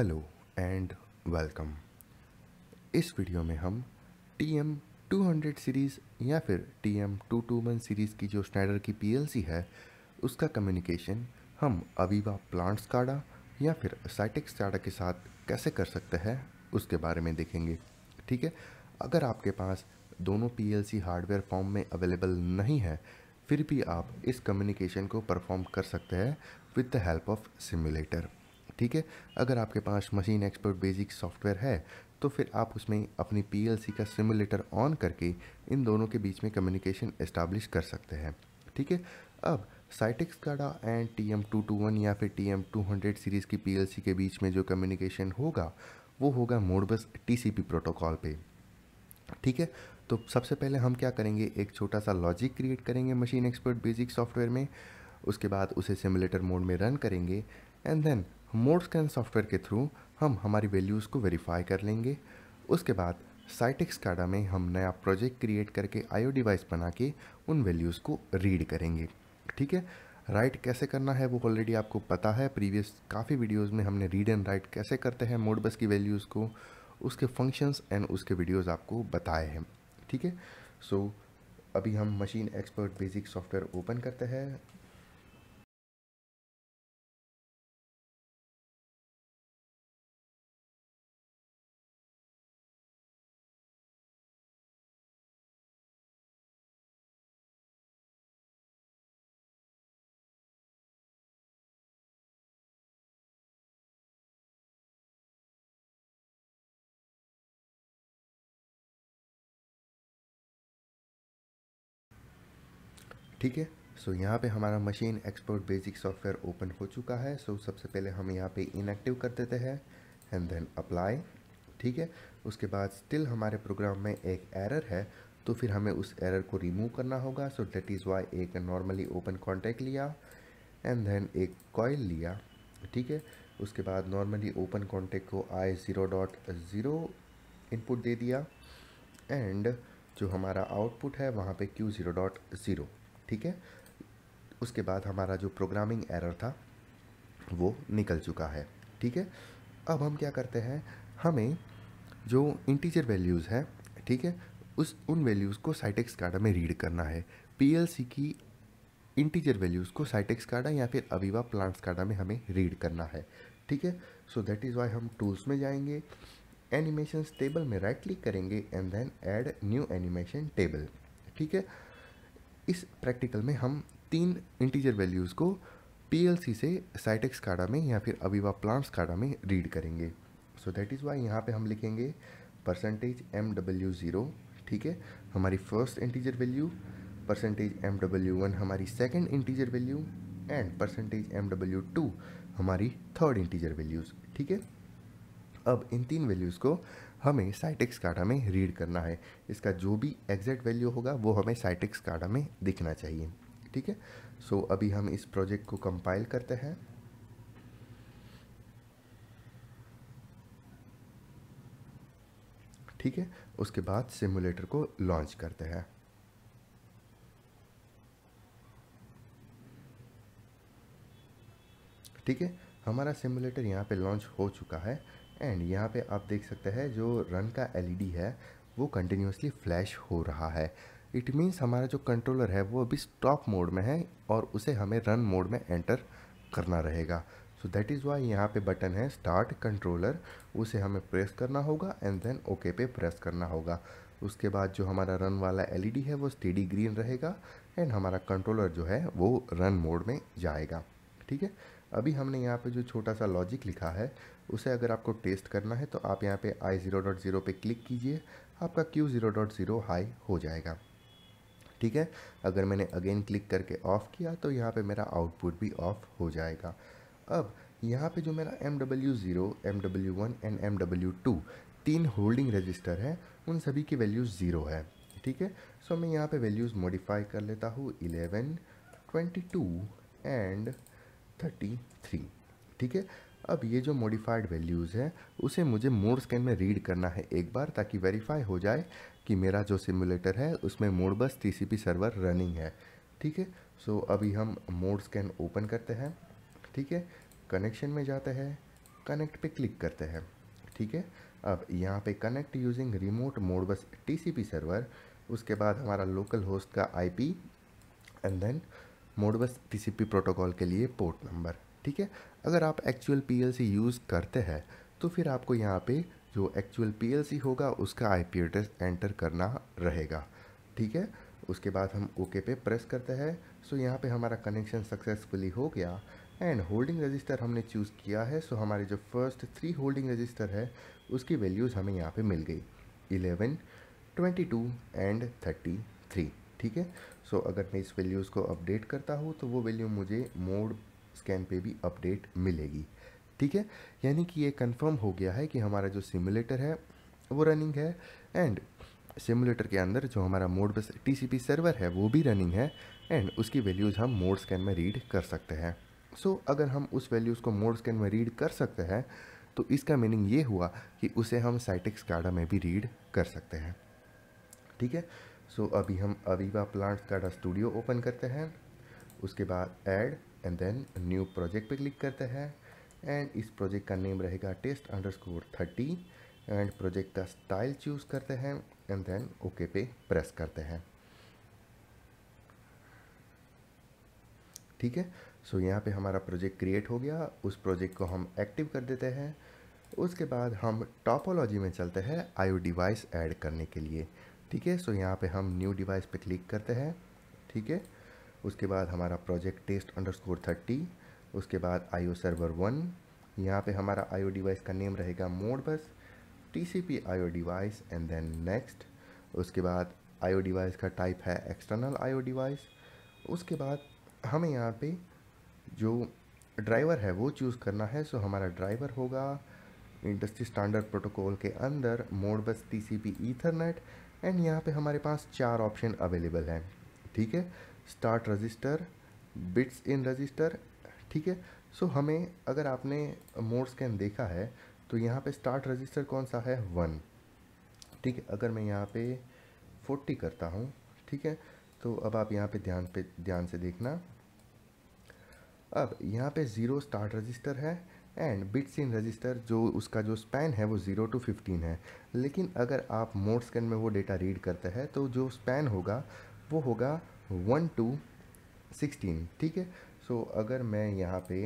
hello and welcome इस video में हम T M two hundred series या फिर T M two two one series की जो स्नैडर की पी एल सी है उसका कम्युनिकेशन हम अवीवा प्लांट्स काडा या फिर साइटिक्स काडा के साथ कैसे कर सकते हैं उसके बारे में देखेंगे ठीक है अगर आपके पास दोनों P L C hardware form में अवेलेबल नहीं है फिर भी आप इस कम्युनिकेशन को परफॉर्म कर सकते हैं with the help of simulator ठीक है अगर आपके पास मशीन एक्सपर्ट बेसिक सॉफ्टवेयर है तो फिर आप उसमें अपनी पीएलसी का सिमुलेटर ऑन करके इन दोनों के बीच में कम्युनिकेशन इस्टेब्लिश कर सकते हैं ठीक है अब Citect SCADA and T M two two one या फिर T M two hundred series की पीएलसी के बीच में जो कम्युनिकेशन होगा वो होगा मोडबस टीसीपी प्रोटोकॉल पे ठीक है तो सबसे पहले हम क्या करेंगे एक छोटा सा लॉजिक क्रिएट करेंगे मशीन एक्सपर्ट बेसिक सॉफ्टवेयर में उसके बाद उसे सिमुलेटर मोड में रन करेंगे and then mode scan software के थ्रू हम हमारी वैल्यूज़ को वेरीफाई कर लेंगे उसके बाद साइटिक्स काडा में हम नया प्रोजेक्ट क्रिएट करके आईओ डिवाइस बना के उन वैल्यूज़ को रीड करेंगे ठीक है राइट कैसे करना है वो ऑलरेडी आपको पता है प्रीवियस काफ़ी वीडियोज़ में हमने रीड एंड राइट कैसे करते हैं मोड बस की वैल्यूज़ को उसके फंक्शंस एंड उसके वीडियोस आपको बताए हैं ठीक है सो so, अभी हम machine expert basic software open करते हैं ठीक है सो यहाँ पे हमारा machine export basic software open हो चुका है सो so, सबसे पहले हम यहाँ पे इनएक्टिव कर देते हैं एंड देन अप्लाई ठीक है उसके बाद स्टिल हमारे प्रोग्राम में एक एरर है तो फिर हमें उस एरर को रिमूव करना होगा सो डेट इज़ वाई एक नॉर्मली ओपन कॉन्टैक्ट लिया एंड देन एक कॉयल लिया ठीक है उसके बाद नॉर्मली ओपन कॉन्टैक्ट को I zero dot zero input दे दिया एंड जो हमारा आउटपुट है वहाँ पे क्यू ज़ीरो डॉट ज़ीरो ठीक है उसके बाद हमारा जो प्रोग्रामिंग एरर था वो निकल चुका है ठीक है अब हम क्या करते हैं हमें जो इंटीजर वैल्यूज़ हैं ठीक है उस उन वैल्यूज़ को साइटेक्स कार्डा में रीड करना है पीएलसी की इंटीजर वैल्यूज़ को साइटेक्स कार्डा या फिर अविवा प्लांट्स कार्डा में हमें रीड करना है ठीक है सो दैट इज़ वाई हम टूल्स में जाएंगे एनिमेशन टेबल में राइट क्लिक करेंगे and then add new animation table ठीक है इस प्रैक्टिकल में हम तीन इंटीजर वैल्यूज़ को पी से साइटेक्स काडा में या फिर अविवा प्लांट्स काडा में रीड करेंगे सो दैट इज़ वाई यहाँ पे हम लिखेंगे परसेंटेज एम डब्ल्यू ज़ीरो ठीक है हमारी first integer value percentage M W one हमारी second integer value and percentage M W two हमारी थर्ड इंटीजर वैल्यूज़ ठीक है अब इन तीन वैल्यूज़ को हमें साइटिक्स कार्डा में रीड करना है इसका जो भी एग्जैक्ट वैल्यू होगा वो हमें साइटिक्स कार्डा में दिखना चाहिए ठीक है सो so, अभी हम इस प्रोजेक्ट को कंपाइल करते हैं ठीक है उसके बाद सिमुलेटर को लॉन्च करते हैं ठीक है हमारा सिमुलेटर यहाँ पे लॉन्च हो चुका है एंड यहाँ पे आप देख सकते हैं जो रन का एलईडी e है वो कंटिन्यूसली फ्लैश हो रहा है इट मीन्स हमारा जो कंट्रोलर है वो अभी स्टॉप मोड में है और उसे हमें रन मोड में एंटर करना रहेगा सो दैट इज़ वाई यहाँ पे बटन है स्टार्ट कंट्रोलर उसे हमें प्रेस करना होगा एंड देन ओके पे प्रेस करना होगा उसके बाद जो हमारा रन वाला एलईडी e है वो स्टेडी ग्रीन रहेगा एंड हमारा कंट्रोलर जो है वो रन मोड में जाएगा ठीक है अभी हमने यहाँ पे जो छोटा सा लॉजिक लिखा है उसे अगर आपको टेस्ट करना है तो आप यहाँ पे आई ज़ीरो डॉट ज़ीरो पर क्लिक कीजिए आपका Q zero dot zero high हो जाएगा ठीक है अगर मैंने अगेन क्लिक करके ऑफ़ किया तो यहाँ पे मेरा आउटपुट भी ऑफ़ हो जाएगा अब यहाँ पे जो मेरा M W zero M W one and M W two तीन होल्डिंग रजिस्टर हैं उन सभी की वैल्यूज़ ज़ीरो है ठीक है सो मैं यहाँ पे वैल्यूज़ मॉडिफाई कर लेता हूँ eleven twenty two and thirty three ठीक है अब ये जो मॉडिफाइड वैल्यूज़ है उसे मुझे मोड स्कैन में रीड करना है एक बार ताकि वेरीफाई हो जाए कि मेरा जो सिमुलेटर है उसमें mode Modbus T server running है ठीक है सो अभी हम मोड स्कैन ओपन करते हैं ठीक है कनेक्शन में जाते हैं कनेक्ट पे क्लिक करते हैं ठीक है अब यहाँ पे connect using remote Modbus T server उसके बाद हमारा लोकल होस्ट का IP and then Modbus T protocol के लिए पोर्ट नंबर ठीक है अगर आप एक्चुअल पीएलसी यूज़ करते हैं तो फिर आपको यहाँ पे जो एक्चुअल पीएलसी होगा उसका आईपी एड्रेस एंटर करना रहेगा ठीक है उसके बाद हम ओके पे प्रेस करते हैं सो यहाँ पे हमारा कनेक्शन सक्सेसफुली हो गया एंड होल्डिंग रजिस्टर हमने चूज़ किया है सो हमारे जो फर्स्ट थ्री होल्डिंग रजिस्टर है उसकी वैल्यूज़ हमें यहाँ पे मिल गई eleven twenty two and thirty three ठीक है सो अगर मैं इस वैल्यूज़ को अपडेट करता हूँ तो वो वैल्यू मुझे मोड स्कैन पे भी अपडेट मिलेगी ठीक है यानी कि ये कंफर्म हो गया है कि हमारा जो सिमुलेटर है वो रनिंग है एंड सिमुलेटर के अंदर जो हमारा मोड बस टी सर्वर है वो भी रनिंग है एंड उसकी वैल्यूज़ हम मोड स्कैन में रीड कर सकते हैं सो so, अगर हम उस वैल्यूज़ को मोड स्कैन में रीड कर सकते हैं तो इसका मीनिंग ये हुआ कि उसे हम साइटिक्स गाडा में भी रीड कर सकते हैं ठीक है सो so, अभी हम AVEVA plant SCADA studio open करते हैं उसके बाद add and then new project पे क्लिक करते हैं एंड इस प्रोजेक्ट का नेम रहेगा test underscore thirty and project का स्टाइल चूज़ करते हैं एंड देन ओके पे प्रेस करते हैं ठीक है सो so, यहाँ पे हमारा प्रोजेक्ट क्रिएट हो गया उस प्रोजेक्ट को हम एक्टिव कर देते हैं उसके बाद हम टॉपोलॉजी में चलते हैं आयो डिवाइस ऐड करने के लिए ठीक है सो यहाँ पे हम न्यू डिवाइस पे क्लिक करते हैं ठीक है उसके बाद हमारा प्रोजेक्ट टेस्ट अंडरस्कोर थर्टी उसके बाद आईओ सर्वर वन यहाँ पे हमारा आईओ डिवाइस का नेम रहेगा Modbus TCP IO device and then next उसके बाद आईओ डिवाइस का टाइप है एक्सटर्नल आईओ डिवाइस उसके बाद हमें यहाँ पे जो ड्राइवर है वो चूज़ करना है सो हमारा ड्राइवर होगा इंडस्ट्री स्टैंडर्ड प्रोटोकॉल के अंदर Modbus T C P Ethernet and यहाँ पर हमारे पास चार ऑप्शन अवेलेबल हैं ठीक है start register bits in register ठीक है सो हमें अगर आपने मोड स्कैन देखा है तो यहाँ पे स्टार्ट रजिस्टर कौन सा है वन ठीक है अगर मैं यहाँ पे फोर्टी करता हूँ ठीक है तो अब आप यहाँ पे ध्यान पे ध्यान से देखना अब यहाँ पे ज़ीरो स्टार्ट रजिस्टर है एंड बिट्स इन रजिस्टर जो उसका जो स्पैन है वो ज़ीरो टू फिफ्टीन है लेकिन अगर आप मोड स्कैन में वो डेटा रीड करते हैं तो जो स्पैन होगा वो होगा वन टू सिक्सटीन ठीक है सो अगर मैं यहाँ पे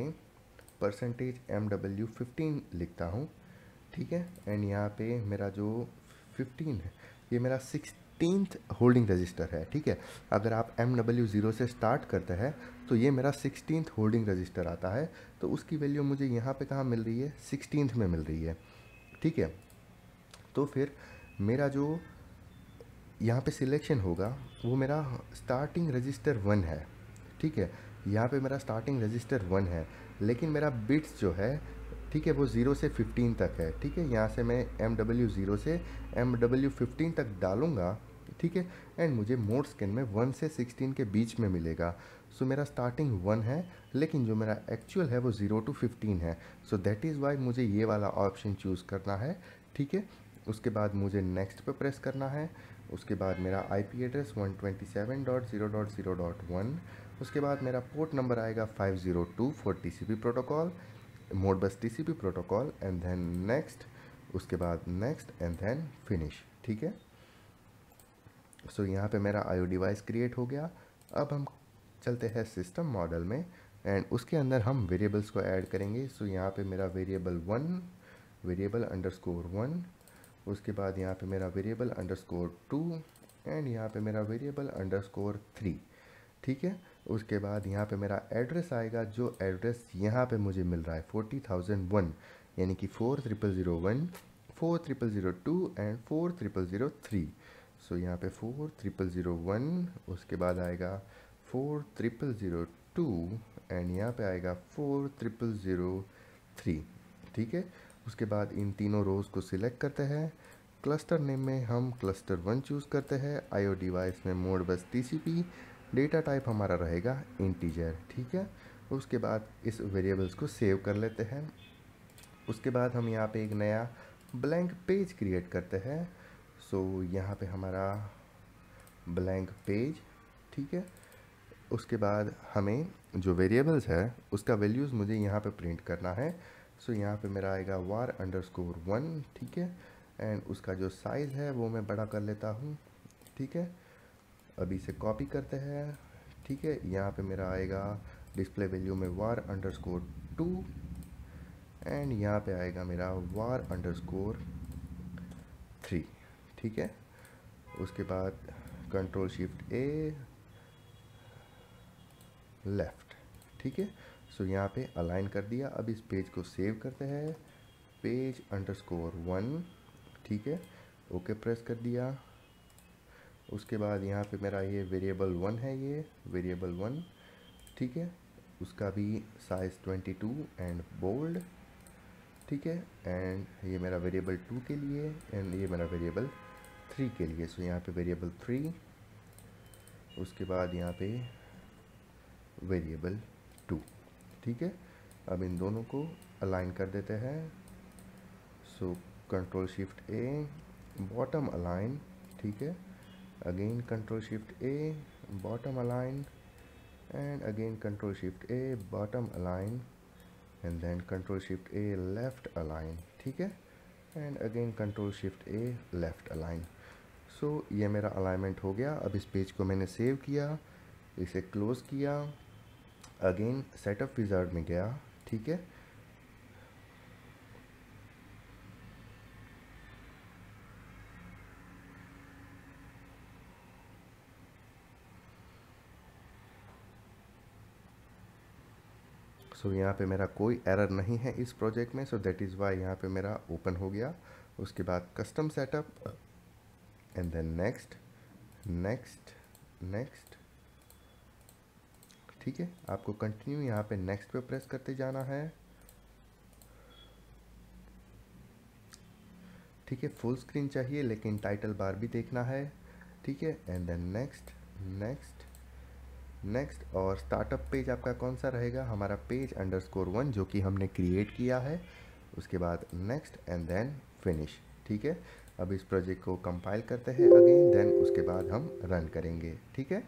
परसेंटेज एम डब्ल्यू फिफ्टीन लिखता हूँ ठीक है एंड यहाँ पे मेरा जो फिफ्टीन है ये मेरा सिक्सटीनथ होल्डिंग रजिस्टर है ठीक है अगर आप एम डब्ल्यू ज़ीरो से स्टार्ट करते हैं तो ये मेरा सिक्सटीनथ होल्डिंग रजिस्टर आता है तो उसकी वैल्यू मुझे यहाँ पे कहाँ मिल रही है सिक्सटीनथ में मिल रही है ठीक है तो फिर मेरा जो यहाँ पे सिलेक्शन होगा वो मेरा स्टार्टिंग रजिस्टर वन है ठीक है यहाँ पे मेरा स्टार्टिंग रजिस्टर वन है लेकिन मेरा बिट्स जो है ठीक है वो ज़ीरो से फिफ्टीन तक है ठीक है यहाँ से मैं एम डब्ल्यू ज़ीरो से एम डब्ल्यू फिफ्टीन तक डालूँगा ठीक है एंड मुझे मोड स्कैन में वन से सिक्सटीन के बीच में मिलेगा सो so, मेरा स्टार्टिंग वन है लेकिन जो मेरा एक्चुअल है वो ज़ीरो टू फिफ्टीन है सो दैट इज़ वाई मुझे ये वाला ऑप्शन चूज़ करना है ठीक है उसके बाद मुझे नेक्स्ट पे प्रेस करना है उसके बाद मेरा आईपी एड्रेस 127.0.0.1 उसके बाद मेरा पोर्ट नंबर आएगा 502 C P protocol T C P protocol and then next उसके बाद नेक्स्ट एंड देन फिनिश ठीक है सो so, यहाँ पे मेरा आईओ डिवाइस क्रिएट हो गया अब हम चलते हैं सिस्टम मॉडल में एंड उसके अंदर हम वेरिएबल्स को ऐड करेंगे सो so, यहाँ पे मेरा variable one variable underscore one उसके बाद यहाँ पे मेरा variable underscore two and यहाँ पे मेरा वेरिएबल अंडर स्कोर थ्री ठीक है उसके बाद यहाँ पे मेरा एड्रेस आएगा जो एड्रेस यहाँ पे मुझे मिल रहा है फोर्टी थाउजेंड वन यानी कि four triple zero one four triple zero two and four triple zero three so यहाँ पे फोर ट्रिपल ज़ीरो वन उसके बाद आएगा four triple zero two and यहाँ पे आएगा फोर ट्रिपल ज़ीरो थ्री ठीक है उसके बाद इन तीनों रोज़ को सिलेक्ट करते हैं क्लस्टर नेम में हम क्लस्टर वन चूज़ करते हैं आईओ डिवाइस में Modbus T data type हमारा रहेगा इंटीजर ठीक है उसके बाद इस वेरिएबल्स को सेव कर लेते हैं उसके बाद हम यहाँ पे एक नया ब्लैंक पेज क्रिएट करते हैं सो so, यहाँ पे हमारा ब्लैंक पेज ठीक है उसके बाद हमें जो वेरिएबल्स है उसका वैल्यूज़ मुझे यहाँ पे प्रिंट करना है सो so, यहाँ पे मेरा आएगा वार अंडर स्कोर वन ठीक है एंड उसका जो साइज़ है वो मैं बड़ा कर लेता हूँ ठीक है अभी इसे कॉपी करते हैं ठीक है यहाँ पे मेरा आएगा डिस्प्ले वैल्यू में var underscore two and यहाँ पे आएगा मेरा वार अंडर स्कोर थ्री ठीक है उसके बाद कंट्रोल शिफ्ट ए लेफ़्ट ठीक है सो so, यहाँ पे अलाइन कर दिया अब इस पेज को सेव करते हैं पेज अंडरस्कोर वन ठीक है ओके प्रेस कर दिया उसके बाद यहाँ पे मेरा ये वेरिएबल वन है ये वेरिएबल वन ठीक है उसका भी size twenty two and bold ठीक है एंड ये मेरा वेरिएबल टू के लिए एंड ये मेरा वेरिएबल थ्री के लिए सो so, यहाँ पे वेरिएबल थ्री उसके बाद यहाँ पे वेरिएबल ठीक है अब इन दोनों को अलाइन कर देते हैं so control shift A bottom align ठीक है again control shift A bottom align and again control shift A bottom align and then control shift A left align ठीक है and again control shift A left align so ये मेरा alignment हो गया अब इस पेज को मैंने सेव किया इसे क्लोज़ किया अगेन सेटअप विजार्ड में गया ठीक है सो so, यहाँ पे मेरा कोई एरर नहीं है इस प्रोजेक्ट में सो दैट इज़ वाई यहाँ पे मेरा ओपन हो गया उसके बाद custom setup and then next next next ठीक है आपको कंटिन्यू यहाँ पे नेक्स्ट पे प्रेस करते जाना है ठीक है फुल स्क्रीन चाहिए लेकिन टाइटल बार भी देखना है ठीक है and then next next next और स्टार्टअप पेज आपका कौन सा रहेगा हमारा पेज अंडर स्कोर वन जो कि हमने क्रिएट किया है उसके बाद नेक्स्ट एंड देन फिनिश ठीक है अब इस प्रोजेक्ट को कंपाइल करते हैं अगेन देन उसके बाद हम रन करेंगे ठीक है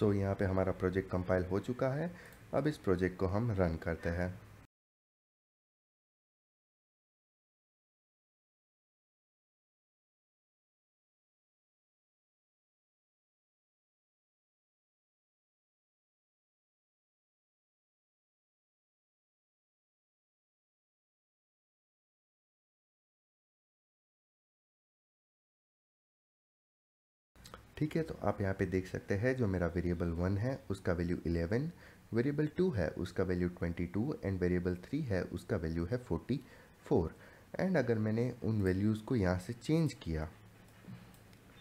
सो so, यहाँ पे हमारा प्रोजेक्ट कंपाइल हो चुका है अब इस प्रोजेक्ट को हम रन करते हैं ठीक है तो आप यहाँ पे देख सकते हैं जो मेरा वेरिएबल वन है उसका वैल्यू इलेवन वेरिएबल टू है उसका value twenty two and variable three है उसका वैल्यू है फोर्टी फोर एंड अगर मैंने उन वैल्यूज़ को यहाँ से चेंज किया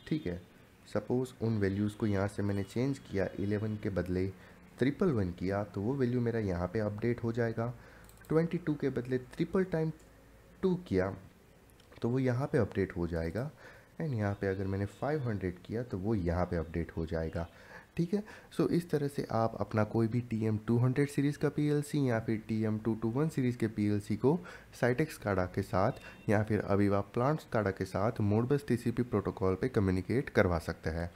ठीक है सपोज़ उन वैल्यूज़ को यहाँ से मैंने चेंज किया इलेवन के बदले ट्रिपल वन किया तो वो वैल्यू मेरा यहाँ पे अपडेट हो जाएगा ट्वेंटी टू के बदले ट्रिपल टाइम टू किया तो वो यहाँ पे अपडेट हो जाएगा एंड यहाँ पे अगर मैंने 500 किया तो वो यहाँ पे अपडेट हो जाएगा ठीक है सो so, इस तरह से आप अपना कोई भी T M two hundred series का पी एल सी या फिर T M two two one series के पी एल सी को साइटेक्स काडा के साथ या फिर अविवा प्लांट्स काडा के साथ मोडबस टी सी प्रोटोकॉल पर कम्युनिकेट करवा सकते हैं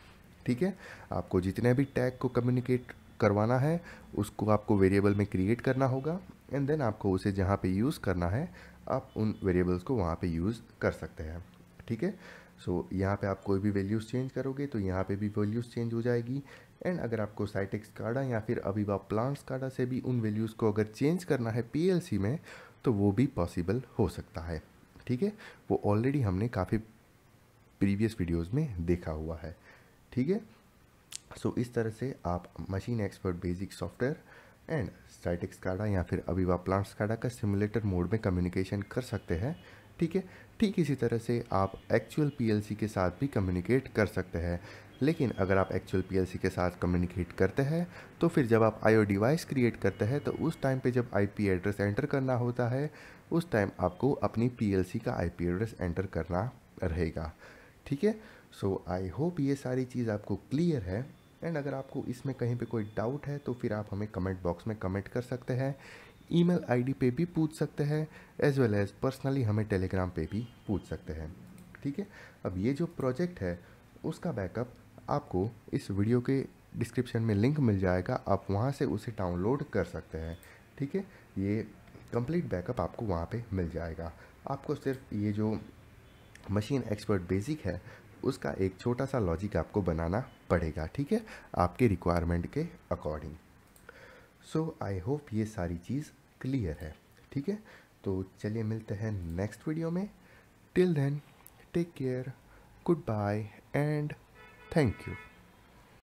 ठीक है आपको जितने भी टैग को कम्युनिकेट करवाना है उसको आपको वेरिएबल में क्रिएट करना होगा एंड देन आपको उसे जहाँ पे यूज़ करना है आप उन वेरिएबल्स को वहाँ पे यूज़ कर सकते हैं ठीक है सो so, यहाँ पे आप कोई भी वैल्यूज़ चेंज करोगे तो यहाँ पे भी वैल्यूज़ चेंज हो जाएगी एंड अगर आपको साइटेक्स काडा या फिर अभिवा प्लांट्स काडा से भी उन वैल्यूज़ को अगर चेंज करना है पीएलसी में तो वो भी पॉसिबल हो सकता है ठीक है वो ऑलरेडी हमने काफ़ी प्रीवियस वीडियोज़ में देखा हुआ है ठीक है सो इस तरह से आप machine expert basic software and Citect SCADA या फिर अभिवा प्लांट्स काडा का सिमुलेटर मोड में कम्युनिकेशन कर सकते हैं ठीक है ठीक इसी तरह से आप एक्चुअल पीएलसी के साथ भी कम्युनिकेट कर सकते हैं लेकिन अगर आप एक्चुअल पीएलसी के साथ कम्युनिकेट करते हैं तो फिर जब आप आईओ डिवाइस क्रिएट करते हैं तो उस टाइम पे जब आईपी एड्रेस एंटर करना होता है उस टाइम आपको अपनी पीएलसी का आईपी एड्रेस एंटर करना रहेगा ठीक है सो आई होप ये सारी चीज़ आपको क्लियर है एंड अगर आपको इसमें कहीं पे कोई डाउट है तो फिर आप हमें कमेंट बॉक्स में कमेंट कर सकते हैं ईमेल आईडी पे भी पूछ सकते हैं एज वेल एज़ पर्सनली हमें टेलीग्राम पे भी पूछ सकते हैं ठीक है अब ये जो प्रोजेक्ट है उसका बैकअप आपको इस वीडियो के डिस्क्रिप्शन में लिंक मिल जाएगा आप वहाँ से उसे डाउनलोड कर सकते हैं ठीक है ये कंप्लीट बैकअप आपको वहाँ पे मिल जाएगा आपको सिर्फ ये जो मशीन एक्सपर्ट बेसिक है उसका एक छोटा सा लॉजिक आपको बनाना पड़ेगा ठीक है आपके रिक्वायरमेंट के अकॉर्डिंग सो आई होप ये सारी चीज़ क्लियर है ठीक है तो चलिए मिलते हैं नेक्स्ट वीडियो में till then take care good bye and thank you